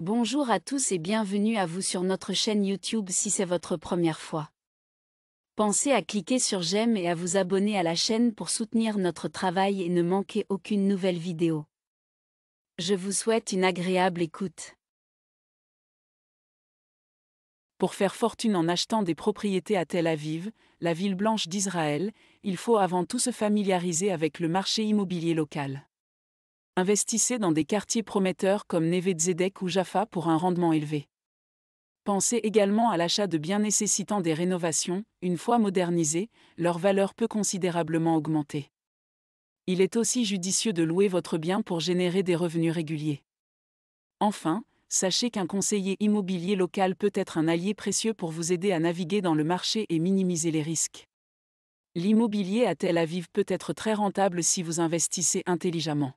Bonjour à tous et bienvenue à vous sur notre chaîne YouTube si c'est votre première fois. Pensez à cliquer sur j'aime et à vous abonner à la chaîne pour soutenir notre travail et ne manquer aucune nouvelle vidéo. Je vous souhaite une agréable écoute. Pour faire fortune en achetant des propriétés à Tel Aviv, la ville blanche d'Israël, il faut avant tout se familiariser avec le marché immobilier local. Investissez dans des quartiers prometteurs comme Zedek ou Jaffa pour un rendement élevé. Pensez également à l'achat de biens nécessitant des rénovations, une fois modernisés, leur valeur peut considérablement augmenter. Il est aussi judicieux de louer votre bien pour générer des revenus réguliers. Enfin, sachez qu'un conseiller immobilier local peut être un allié précieux pour vous aider à naviguer dans le marché et minimiser les risques. L'immobilier à Tel Aviv peut être très rentable si vous investissez intelligemment.